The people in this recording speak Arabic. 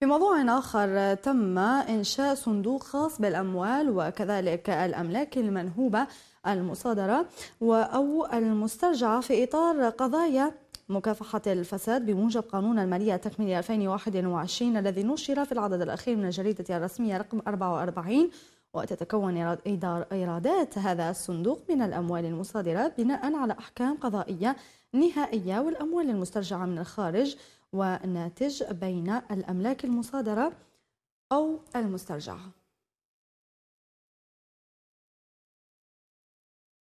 في موضوع آخر تم إنشاء صندوق خاص بالأموال وكذلك الأملاك المنهوبة المصادرة أو المسترجعة في إطار قضايا مكافحة الفساد بموجب قانون المالية التكميلي 2021 الذي نشر في العدد الأخير من الجريدة الرسمية رقم 44 وتتكون إيرادات هذا الصندوق من الأموال المصادرة بناء على أحكام قضائية نهائية والأموال المسترجعة من الخارج والناتج بين الأملاك المصادرة أو المسترجعة